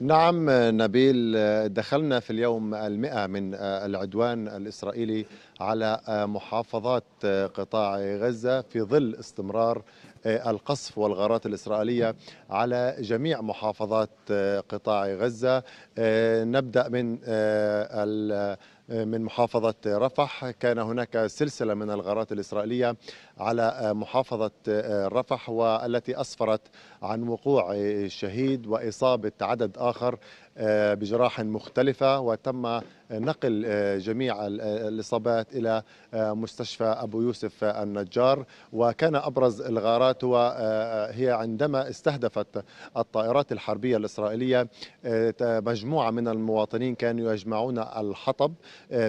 نعم نبيل دخلنا في اليوم المئة من العدوان الإسرائيلي على محافظات قطاع غزة في ظل استمرار القصف والغارات الإسرائيلية على جميع محافظات قطاع غزة نبدأ من من محافظة رفح كان هناك سلسلة من الغارات الإسرائيلية على محافظة رفح والتي أسفرت عن وقوع شهيد وإصابة عدد آخر آه، بجراح مختلفة وتم نقل آه، جميع آه، الإصابات إلى مستشفى أبو يوسف النجار وكان أبرز الغارات هي عندما استهدفت الطائرات الحربية الإسرائيلية مجموعة من المواطنين كانوا يجمعون الحطب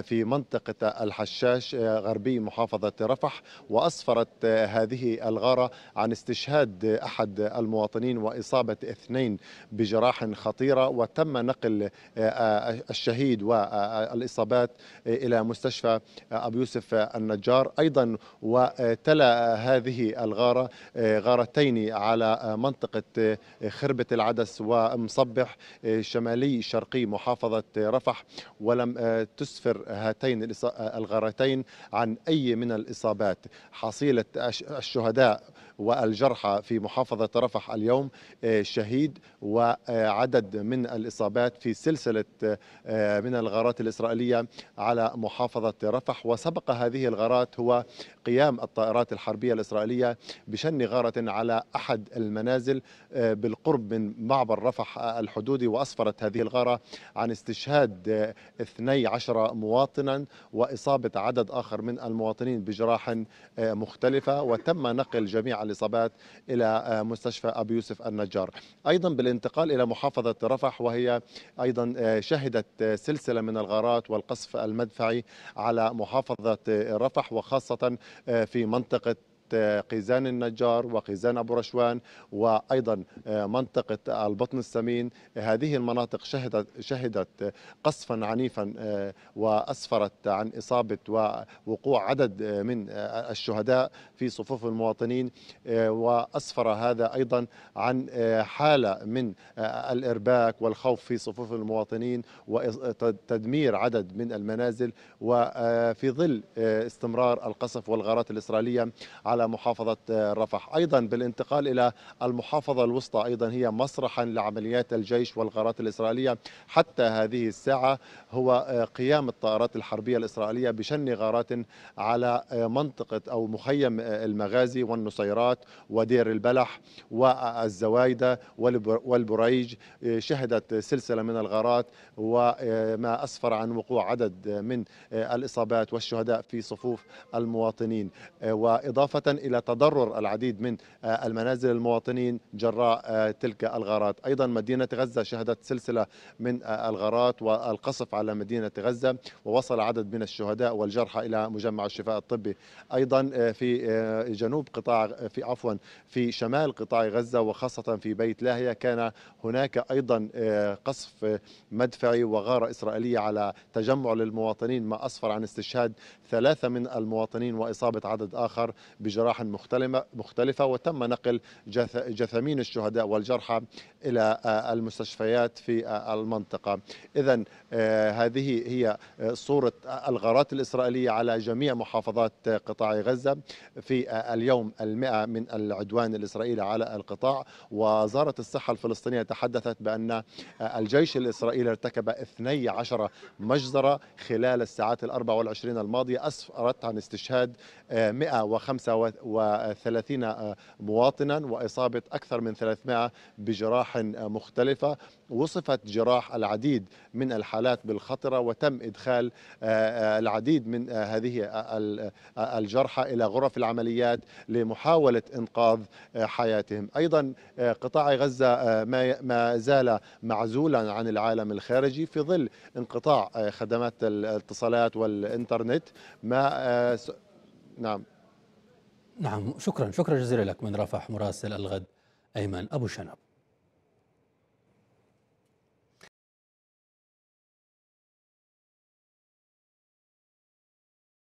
في منطقة الحشاش غربي محافظة رفح وأسفرت هذه الغارة عن استشهاد أحد المواطنين وإصابة اثنين بجراح خطيرة وتم نقل آه، آه، الشهيد والاصابات آه، الى مستشفى ابو يوسف النجار ايضا وتلا هذه الغاره غارتين على منطقه خربه العدس ومصبح شمالي شرقي محافظه رفح ولم تسفر هاتين الغارتين عن اي من الاصابات حصيله الشهداء والجرحى في محافظه رفح اليوم شهيد وعدد من الاصابات الإصابات في سلسلة آه، من الغارات الإسرائيلية على محافظة رفح وسبق هذه الغارات هو قيام الطائرات الحربية الإسرائيلية بشن غارة على أحد المنازل آه، بالقرب من معبر رفح الحدودي وأسفرت هذه الغارة عن استشهاد 12 آه، مواطنا وإصابة عدد آخر من المواطنين بجراح مختلفة وتم نقل جميع الإصابات إلى مستشفى أبو يوسف النجار أيضا بالانتقال إلى محافظة رفح وهي أيضا آه، شهدت آه، سلسلة من الغارات والقصف المدفعي على محافظة آه، رفح وخاصة في منطقة قيزان النجار وقيزان أبو رشوان وأيضا آه، منطقة البطن السمين هذه المناطق شهدت, شهدت قصفا عنيفا آه، وأسفرت عن إصابة ووقوع عدد آه، من الشهداء في صفوف المواطنين وأسفر هذا أيضا عن حالة من الإرباك والخوف في صفوف المواطنين وتدمير عدد من المنازل وفي ظل استمرار القصف والغارات الإسرائيلية على على محافظة آه، رفح أيضا بالانتقال إلى المحافظة الوسطى أيضا هي مسرحا لعمليات الجيش والغارات الإسرائيلية حتى هذه الساعة هو آه، قيام الطائرات الحربية الإسرائيلية بشن غارات على آه، منطقة أو مخيم المغازي والنصيرات ودير البلح والزوايدة والبريج شهدت سلسلة من الغارات وما أسفر عن وقوع عدد من الإصابات والشهداء في صفوف المواطنين وإضافة إلى تضرر العديد من آه، المنازل المواطنين جراء آه، تلك الغارات أيضا مدينة غزة شهدت سلسلة من آه، الغارات والقصف على مدينة غزة ووصل عدد من الشهداء والجرحى إلى مجمع الشفاء الطبي أيضا في جنوب قطاع في عفوا في شمال قطاع غزة وخاصة في بيت لاهية كان هناك أيضا قصف مدفعي وغارة إسرائيلية على تجمع للمواطنين ما أسفر عن استشهاد ثلاثة من المواطنين وإصابة عدد آخر بجرح جراح مختلفة وتم نقل جثامين الشهداء والجرحى إلى آه، المستشفيات في آه، المنطقة إذا آه، هذه هي صورة الغارات الإسرائيلية على جميع محافظات قطاع غزة في اليوم المئة من العدوان الإسرائيلي على القطاع وزارة الصحة الفلسطينية تحدثت بأن الجيش الإسرائيلي ارتكب 12 مجزرة خلال الساعات ال 24 الماضية أسفرت عن استشهاد 105 وثلاثين مواطنا وإصابة أكثر من 300 بجراح مختلفة وصفت جراح العديد من الحالات بالخطرة وتم إدخال آه، آه، العديد من آه، هذه الجرحى إلى غرف العمليات لمحاولة إنقاذ حياتهم أيضا قطاع غزة ما زال معزولا عن العالم الخارجي في ظل انقطاع خدمات الاتصالات والإنترنت ما نعم نعم شكرا شكرا جزيلا لك من رفح مراسل الغد أيمن أبو شنب